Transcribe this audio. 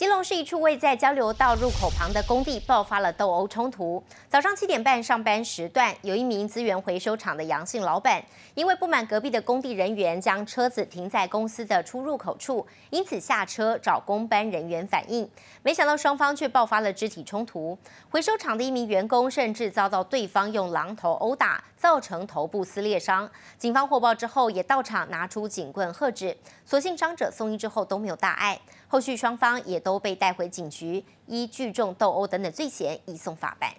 吉龙市一处位在交流道入口旁的工地爆发了斗殴冲突。早上七点半上班时段，有一名资源回收厂的阳性老板，因为不满隔壁的工地人员将车子停在公司的出入口处，因此下车找工班人员反映。没想到双方却爆发了肢体冲突，回收厂的一名员工甚至遭到对方用榔头殴打，造成头部撕裂伤。警方获报之后也到场拿出警棍喝止，所幸伤者送医之后都没有大碍。后续双方也都。都被带回警局，依聚众斗殴等等罪嫌移送法办。